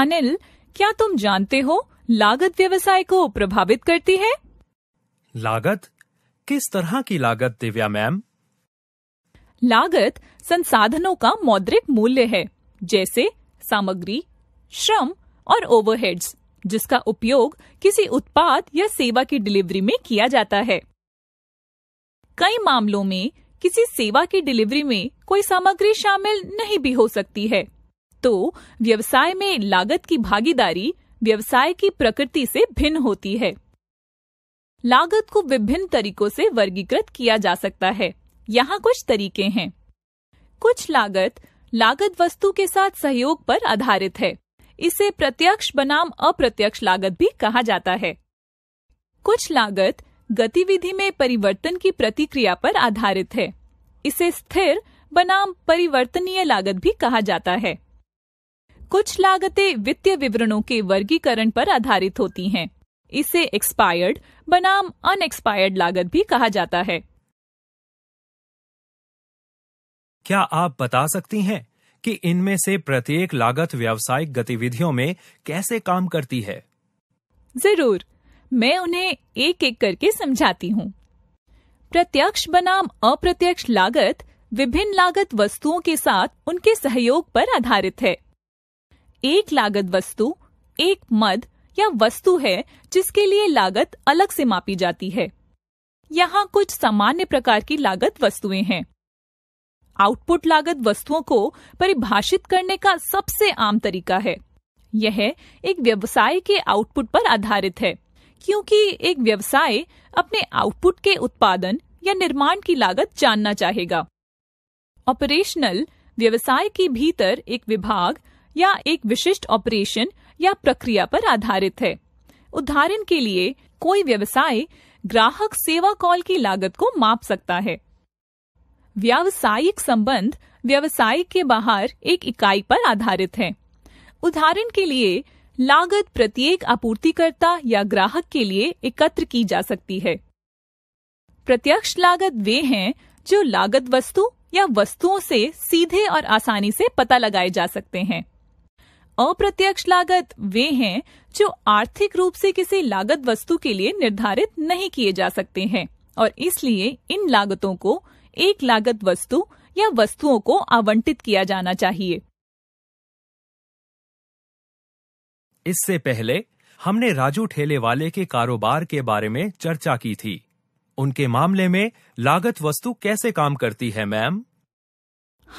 अनिल क्या तुम जानते हो लागत व्यवसाय को प्रभावित करती है लागत किस तरह की लागत दिव्या मैम लागत संसाधनों का मौद्रिक मूल्य है जैसे सामग्री श्रम और ओवरहेड्स, जिसका उपयोग किसी उत्पाद या सेवा की डिलीवरी में किया जाता है कई मामलों में किसी सेवा की डिलीवरी में कोई सामग्री शामिल नहीं भी हो सकती है तो व्यवसाय में लागत की भागीदारी व्यवसाय की प्रकृति से भिन्न होती है लागत को विभिन्न तरीकों से वर्गीकृत किया जा सकता है यहाँ कुछ तरीके हैं कुछ लागत लागत वस्तु के साथ सहयोग पर आधारित है इसे प्रत्यक्ष बनाम अप्रत्यक्ष लागत भी कहा जाता है कुछ लागत गतिविधि में परिवर्तन की प्रतिक्रिया पर आधारित है इसे स्थिर बनाम परिवर्तनीय लागत भी कहा जाता है कुछ लागतें वित्तीय विवरणों के वर्गीकरण पर आधारित होती हैं इसे एक्सपायर्ड बनाम अनएक्सपायर्ड लागत भी कहा जाता है क्या आप बता सकती हैं कि इनमें से प्रत्येक लागत व्यावसायिक गतिविधियों में कैसे काम करती है जरूर मैं उन्हें एक एक करके समझाती हूँ प्रत्यक्ष बनाम अप्रत्यक्ष लागत विभिन्न लागत वस्तुओं के साथ उनके सहयोग पर आधारित है एक लागत वस्तु एक मद या वस्तु है जिसके लिए लागत अलग से मापी जाती है यहाँ कुछ सामान्य प्रकार की लागत वस्तुएं हैं आउटपुट लागत वस्तुओं को परिभाषित करने का सबसे आम तरीका है यह एक व्यवसाय के आउटपुट पर आधारित है क्योंकि एक व्यवसाय अपने आउटपुट के उत्पादन या निर्माण की लागत जानना चाहेगा ऑपरेशनल व्यवसाय के भीतर एक विभाग या एक विशिष्ट ऑपरेशन या प्रक्रिया पर आधारित है उदाहरण के लिए कोई व्यवसाय ग्राहक सेवा कॉल की लागत को माप सकता है व्यावसायिक संबंध व्यवसाय के बाहर एक इकाई पर आधारित है उदाहरण के लिए लागत प्रत्येक आपूर्तिकर्ता या ग्राहक के लिए एकत्र की जा सकती है प्रत्यक्ष लागत वे हैं जो लागत वस्तु या वस्तुओं से सीधे और आसानी से पता लगाए जा सकते हैं अप्रत्यक्ष लागत वे हैं जो आर्थिक रूप से किसी लागत वस्तु के लिए निर्धारित नहीं किए जा सकते हैं और इसलिए इन लागतों को एक लागत वस्तु या वस्तुओं को आवंटित किया जाना चाहिए इससे पहले हमने राजू ठेले वाले के कारोबार के बारे में चर्चा की थी उनके मामले में लागत वस्तु कैसे काम करती है मैम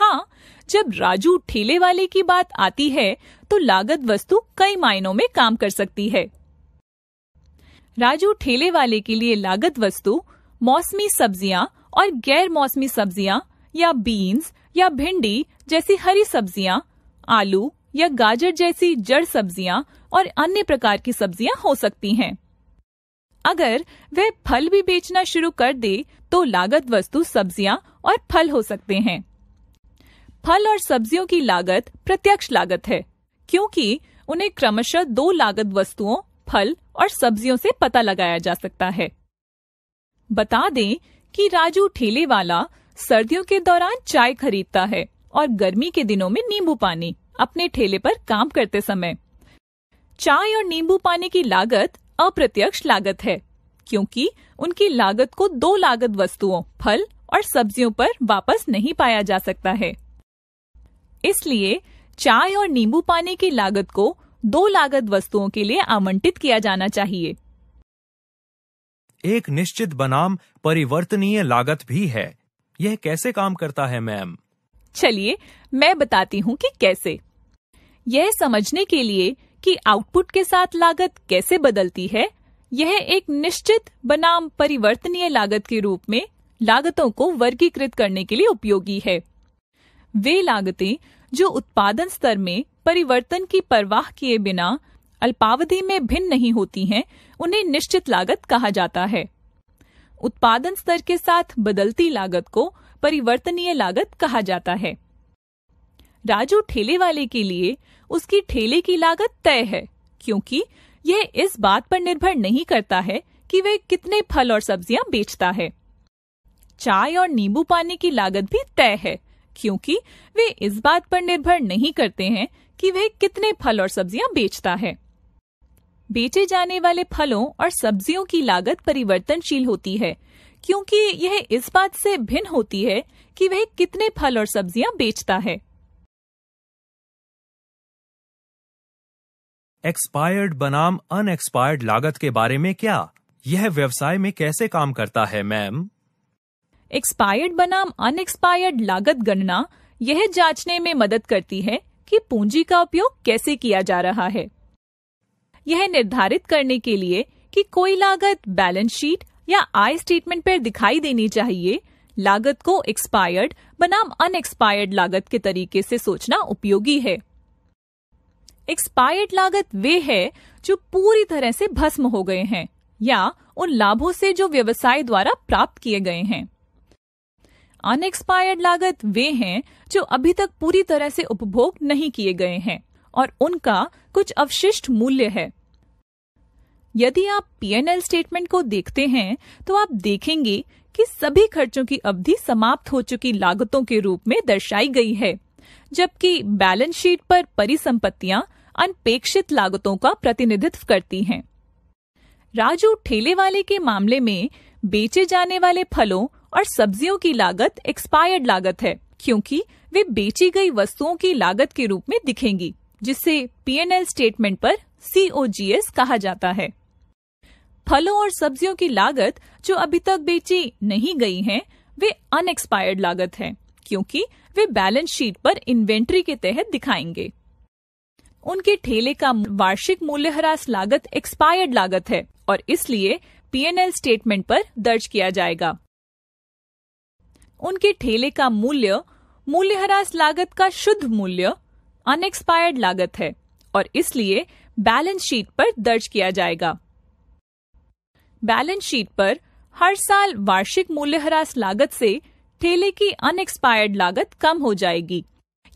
हाँ जब राजू ठेले वाले की बात आती है तो लागत वस्तु कई मायनों में काम कर सकती है राजू ठेले वाले के लिए लागत वस्तु मौसमी सब्जियां और गैर मौसमी सब्जियां या बीन्स या भिंडी जैसी हरी सब्जियां आलू या गाजर जैसी जड़ सब्जियां और अन्य प्रकार की सब्जियां हो सकती हैं। अगर वह फल भी बेचना शुरू कर दे तो लागत वस्तु सब्जियां और फल हो सकते हैं फल और सब्जियों की लागत प्रत्यक्ष लागत है क्योंकि उन्हें क्रमशः दो लागत वस्तुओं फल और सब्जियों से पता लगाया जा सकता है बता दें कि राजू ठेले वाला सर्दियों के दौरान चाय खरीदता है और गर्मी के दिनों में नींबू पानी अपने ठेले पर काम करते समय चाय और नींबू पानी की लागत अप्रत्यक्ष लागत है क्योंकि उनकी लागत को दो लागत वस्तुओं फल और सब्जियों पर वापस नहीं पाया जा सकता है इसलिए चाय और नींबू पानी की लागत को दो लागत वस्तुओं के लिए आवंटित किया जाना चाहिए एक निश्चित बनाम परिवर्तनीय लागत भी है यह कैसे काम करता है मैम चलिए मैं बताती हूँ कि कैसे यह समझने के लिए कि आउटपुट के साथ लागत कैसे बदलती है यह एक निश्चित बनाम परिवर्तनीय लागत के रूप में लागतों को वर्गीकृत करने के लिए उपयोगी है वे लागतें जो उत्पादन स्तर में परिवर्तन की परवाह किए बिना अल्पावधि में भिन्न नहीं होती हैं उन्हें निश्चित लागत कहा जाता है उत्पादन स्तर के साथ बदलती लागत को परिवर्तनीय लागत कहा जाता है राजू ठेले वाले के लिए उसकी ठेले की लागत तय है क्योंकि यह इस बात पर निर्भर नहीं करता है कि वह कितने फल और सब्जियां बेचता है चाय और नींबू पानी की लागत भी तय है क्योंकि वे इस बात पर निर्भर नहीं करते हैं कि वह कितने फल और सब्जियां बेचता है बेचे जाने वाले फलों और सब्जियों की लागत परिवर्तनशील होती है क्योंकि यह इस बात से भिन्न होती है कि वह कितने फल और सब्जियां बेचता है एक्सपायर्ड बनाम अनएक्सपायर्ड लागत के बारे में क्या यह व्यवसाय में कैसे काम करता है मैम एक्सपायर्ड बनाम अनएक्सपायर्ड लागत गणना यह जांचने में मदद करती है कि पूंजी का उपयोग कैसे किया जा रहा है यह निर्धारित करने के लिए कि कोई लागत बैलेंस शीट या आय स्टेटमेंट पर दिखाई देनी चाहिए लागत को एक्सपायर्ड बनाम अनएक्सपायर्ड लागत के तरीके से सोचना उपयोगी है एक्सपायर्ड लागत वे है जो पूरी तरह से भस्म हो गए हैं या उन लाभों से जो व्यवसाय द्वारा प्राप्त किए गए हैं अनएक्सपायर्ड लागत वे हैं जो अभी तक पूरी तरह से उपभोग नहीं किए गए हैं और उनका कुछ अवशिष्ट मूल्य है यदि आप पीएनएल स्टेटमेंट को देखते हैं तो आप देखेंगे कि सभी खर्चों की अवधि समाप्त हो चुकी लागतों के रूप में दर्शाई गई है जबकि बैलेंस शीट पर परिसंपत्तियां अनपेक्षित लागतों का प्रतिनिधित्व करती हैं राजू ठेले वाले के मामले में बेचे जाने वाले फलों और सब्जियों की लागत एक्सपायर्ड लागत है क्योंकि वे बेची गई वस्तुओं की लागत के रूप में दिखेंगी जिसे पीएनएल स्टेटमेंट पर सीओजीएस कहा जाता है फलों और सब्जियों की लागत जो अभी तक बेची नहीं गई हैं, वे अनएक्सपायर्ड लागत है क्योंकि वे बैलेंस शीट पर इन्वेंट्री के तहत दिखाएंगे उनके ठेले का वार्षिक मूल्यह्रास लागत एक्सपायर्ड लागत है और इसलिए पीएनएल स्टेटमेंट पर दर्ज किया जाएगा उनके ठेले का मूल्य मूल्यह्रास लागत का शुद्ध मूल्य अनएक्सपायर्ड लागत है और इसलिए बैलेंस शीट पर दर्ज किया जाएगा बैलेंस शीट पर हर साल वार्षिक मूल्यह्रास लागत से ठेले की अनएक्सपायर्ड लागत कम हो जाएगी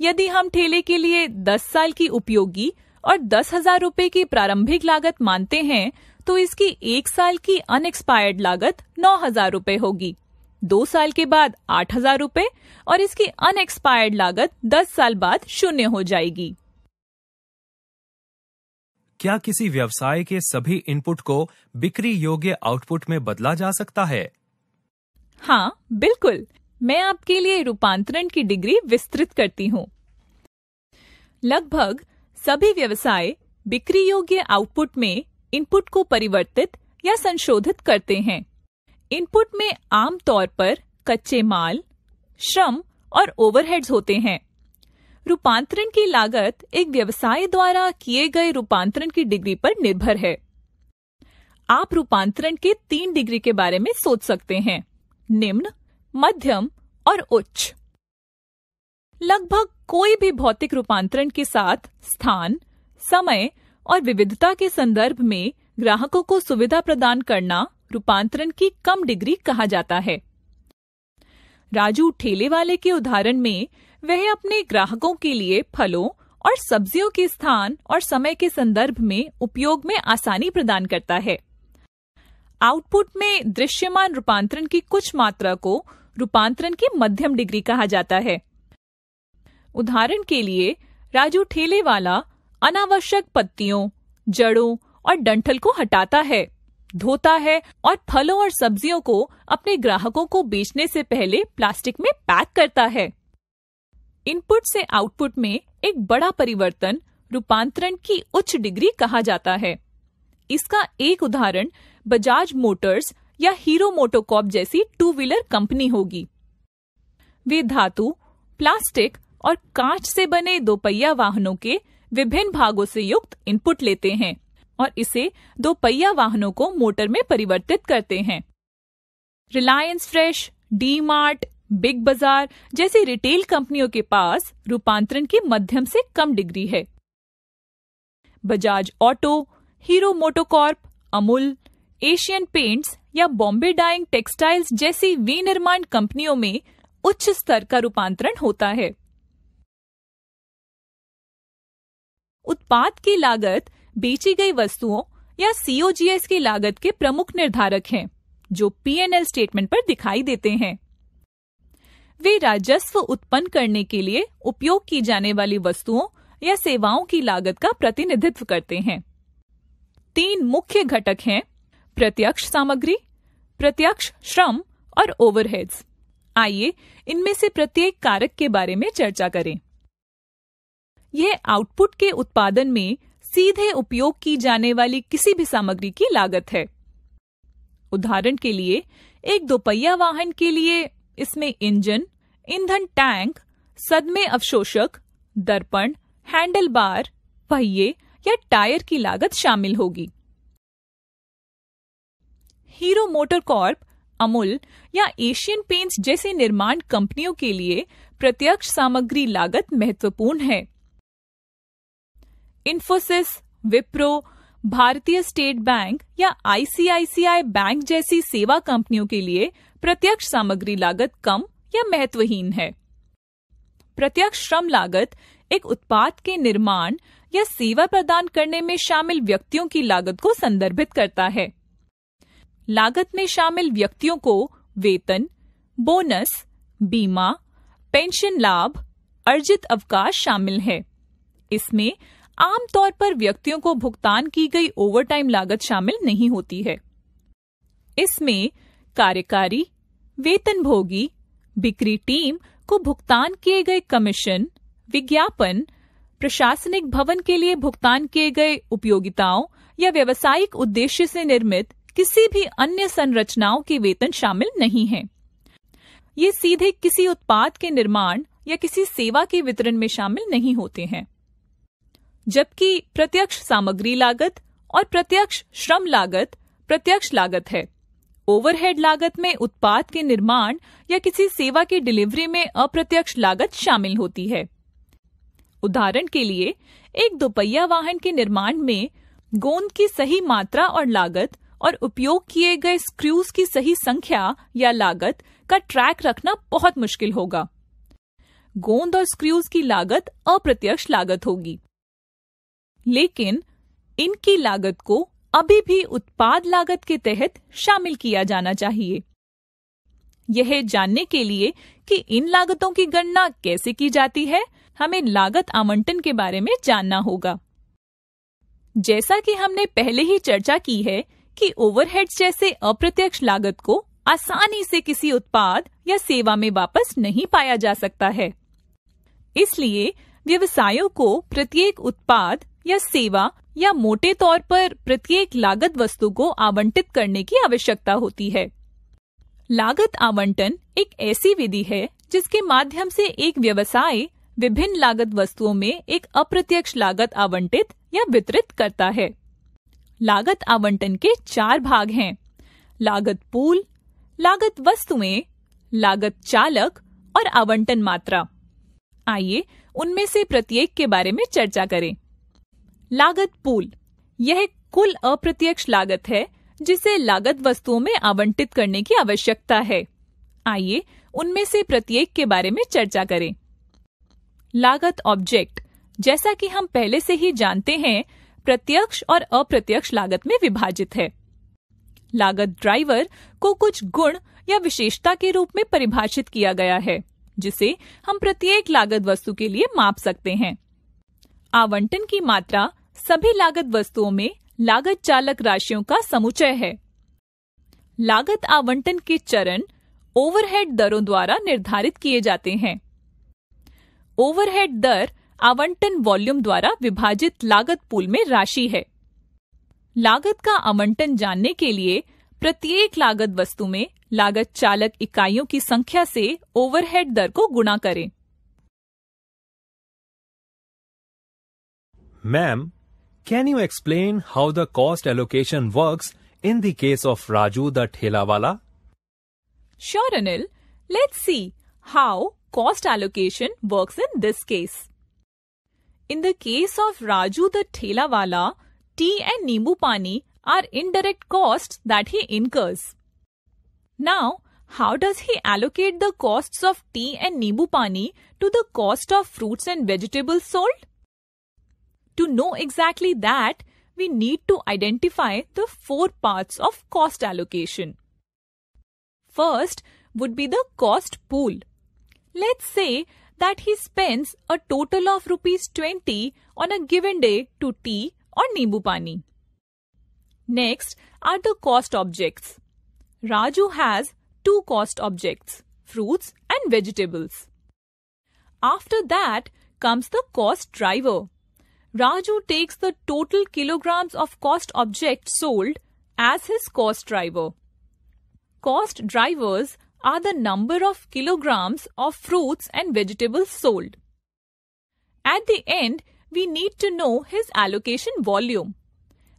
यदि हम ठेले के लिए 10 साल की उपयोगी और दस हजार रूपए की प्रारंभिक लागत मानते हैं तो इसकी एक साल की अनएक्सपायर्ड लागत नौ हजार रूपए होगी दो साल के बाद आठ हजार रूपए और इसकी अनएक्सपायर्ड लागत दस साल बाद शून्य हो जाएगी क्या किसी व्यवसाय के सभी इनपुट को बिक्री योग्य आउटपुट में बदला जा सकता है हाँ बिल्कुल मैं आपके लिए रूपांतरण की डिग्री विस्तृत करती हूँ लगभग सभी व्यवसाय बिक्री योग्य आउटपुट में इनपुट को परिवर्तित या संशोधित करते हैं इनपुट में आमतौर पर कच्चे माल श्रम और ओवरहेड्स होते हैं रूपांतरण की लागत एक व्यवसाय द्वारा किए गए रूपांतरण की डिग्री पर निर्भर है आप रूपांतरण के तीन डिग्री के बारे में सोच सकते हैं निम्न मध्यम और उच्च लगभग कोई भी भौतिक रूपांतरण के साथ स्थान समय और विविधता के संदर्भ में ग्राहकों को सुविधा प्रदान करना रूपांतरण की कम डिग्री कहा जाता है राजू ठेले वाले के उदाहरण में वह अपने ग्राहकों के लिए फलों और सब्जियों के स्थान और समय के संदर्भ में उपयोग में आसानी प्रदान करता है आउटपुट में दृश्यमान रूपांतरण की कुछ मात्रा को रूपांतरण की मध्यम डिग्री कहा जाता है उदाहरण के लिए राजू ठेले वाला अनावश्यक पत्तियों जड़ों और डंठल को हटाता है धोता है और फलों और सब्जियों को अपने ग्राहकों को बेचने से पहले प्लास्टिक में पैक करता है इनपुट से आउटपुट में एक बड़ा परिवर्तन रूपांतरण की उच्च डिग्री कहा जाता है इसका एक उदाहरण बजाज मोटर्स या हीरो मोटोकॉप जैसी टू व्हीलर कंपनी होगी वे धातु प्लास्टिक और कांच से बने दोपहिया वाहनों के विभिन्न भागों से युक्त इनपुट लेते हैं और इसे दो पहिया वाहनों को मोटर में परिवर्तित करते हैं Reliance Fresh D Mart Big Bazaar जैसी रिटेल कंपनियों के पास रूपांतरण की मध्यम से कम डिग्री है Bajaj auto Hero MotoCorp Amul Asian Paints या बॉम्बे डाइंग टेक्सटाइल्स जैसी विनिर्माण कंपनियों में उच्च स्तर का रूपांतरण होता है उत्पाद की लागत बेची गई वस्तुओं या सीओजीएस की लागत के प्रमुख निर्धारक हैं जो पीएनएल स्टेटमेंट पर दिखाई देते हैं वे राजस्व उत्पन्न करने के लिए उपयोग की जाने वाली वस्तुओं या सेवाओं की लागत का प्रतिनिधित्व करते हैं तीन मुख्य घटक हैं प्रत्यक्ष सामग्री प्रत्यक्ष श्रम और ओवरहेड्स। आइए इनमें से प्रत्येक कारक के बारे में चर्चा करें यह आउटपुट के उत्पादन में सीधे उपयोग की जाने वाली किसी भी सामग्री की लागत है उदाहरण के लिए एक दोपहिया वाहन के लिए इसमें इंजन ईंधन टैंक सदमे अवशोषक दर्पण हैंडल बार पहिए या टायर की लागत शामिल होगी हीरो मोटर कॉर्प अमूल या एशियन पेंट्स जैसी निर्माण कंपनियों के लिए प्रत्यक्ष सामग्री लागत महत्वपूर्ण है इन्फोसिस विप्रो भारतीय स्टेट बैंक या आईसीआईसीआई बैंक जैसी सेवा कंपनियों के लिए प्रत्यक्ष सामग्री लागत कम या महत्वहीन है प्रत्यक्ष श्रम लागत एक उत्पाद के निर्माण या सेवा प्रदान करने में शामिल व्यक्तियों की लागत को संदर्भित करता है लागत में शामिल व्यक्तियों को वेतन बोनस बीमा पेंशन लाभ अर्जित अवकाश शामिल है इसमें आमतौर पर व्यक्तियों को भुगतान की गई ओवरटाइम लागत शामिल नहीं होती है इसमें कार्यकारी वेतनभोगी बिक्री टीम को भुगतान किए गए कमीशन विज्ञापन प्रशासनिक भवन के लिए भुगतान किए गए उपयोगिताओं या व्यवसायिक उद्देश्य से निर्मित किसी भी अन्य संरचनाओं के वेतन शामिल नहीं है ये सीधे किसी उत्पाद के निर्माण या किसी सेवा के वितरण में शामिल नहीं होते हैं जबकि प्रत्यक्ष सामग्री लागत और प्रत्यक्ष श्रम लागत प्रत्यक्ष लागत है ओवरहेड लागत में उत्पाद के निर्माण या किसी सेवा की डिलीवरी में अप्रत्यक्ष लागत शामिल होती है उदाहरण के लिए एक दोपहिया वाहन के निर्माण में गोंद की सही मात्रा और लागत और उपयोग किए गए स्क्रूज की सही संख्या या लागत का ट्रैक रखना बहुत मुश्किल होगा गोंद और स्क्रूज की लागत अप्रत्यक्ष लागत होगी लेकिन इनकी लागत को अभी भी उत्पाद लागत के तहत शामिल किया जाना चाहिए यह जानने के लिए कि इन लागतों की गणना कैसे की जाती है हमें लागत आवंटन के बारे में जानना होगा जैसा कि हमने पहले ही चर्चा की है कि ओवरहेड जैसे अप्रत्यक्ष लागत को आसानी से किसी उत्पाद या सेवा में वापस नहीं पाया जा सकता है इसलिए व्यवसायों को प्रत्येक उत्पाद या सेवा या मोटे तौर पर प्रत्येक लागत वस्तु को आवंटित करने की आवश्यकता होती है लागत आवंटन एक ऐसी विधि है जिसके माध्यम से एक व्यवसाय विभिन्न लागत वस्तुओं में एक अप्रत्यक्ष लागत आवंटित या वितरित करता है लागत आवंटन के चार भाग हैं लागत पूल लागत वस्तुएं लागत चालक और आवंटन मात्रा आइए उनमें से प्रत्येक के बारे में चर्चा करें लागत पूल यह कुल अप्रत्यक्ष लागत है जिसे लागत वस्तुओं में आवंटित करने की आवश्यकता है आइए उनमें से प्रत्येक के बारे में चर्चा करें लागत ऑब्जेक्ट जैसा कि हम पहले से ही जानते हैं प्रत्यक्ष और अप्रत्यक्ष लागत में विभाजित है लागत ड्राइवर को कुछ गुण या विशेषता के रूप में परिभाषित किया गया है जिसे हम प्रत्येक लागत वस्तु के लिए माप सकते हैं आवंटन की मात्रा सभी लागत वस्तुओं में लागत चालक राशियों का समुचय है लागत आवंटन के चरण ओवरहेड दरों द्वारा निर्धारित किए जाते हैं ओवरहेड दर आवंटन वॉल्यूम द्वारा विभाजित लागत पूल में राशि है लागत का आवंटन जानने के लिए प्रत्येक लागत वस्तु में लागत चालक इकाइयों की संख्या से ओवरहेड दर को गुणा करें Ma'am, can you explain how the cost allocation works in the case of Raju the Thelawala? Sure, Anil. Let's see how cost allocation works in this case. In the case of Raju the Thelawala, tea and Nimbu Pani are indirect costs that he incurs. Now, how does he allocate the costs of tea and Nimbu Pani to the cost of fruits and vegetables sold? To know exactly that, we need to identify the four parts of cost allocation. First would be the cost pool. Let's say that he spends a total of rupees 20 on a given day to tea or nimbu pani. Next are the cost objects. Raju has two cost objects, fruits and vegetables. After that comes the cost driver. Raju takes the total kilograms of cost object sold as his cost driver. Cost drivers are the number of kilograms of fruits and vegetables sold. At the end, we need to know his allocation volume.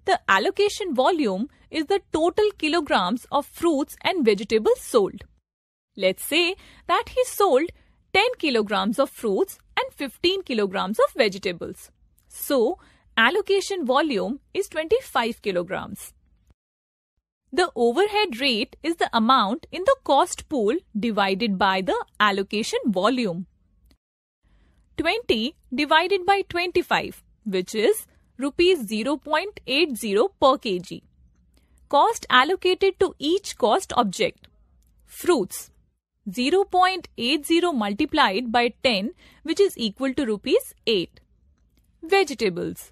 The allocation volume is the total kilograms of fruits and vegetables sold. Let's say that he sold 10 kilograms of fruits and 15 kilograms of vegetables. So, allocation volume is 25 kilograms. The overhead rate is the amount in the cost pool divided by the allocation volume. 20 divided by 25 which is rupees 0.80 per kg. Cost allocated to each cost object. Fruits 0.80 multiplied by 10 which is equal to rupees 8 vegetables.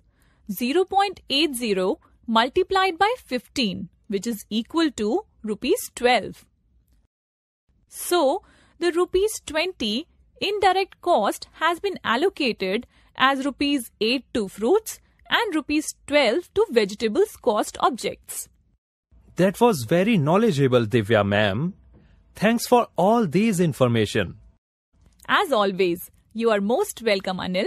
0.80 multiplied by 15 which is equal to rupees 12. So, the rupees 20 indirect cost has been allocated as rupees 8 to fruits and rupees 12 to vegetables cost objects. That was very knowledgeable Divya ma'am. Thanks for all these information. As always, you are most welcome Anil.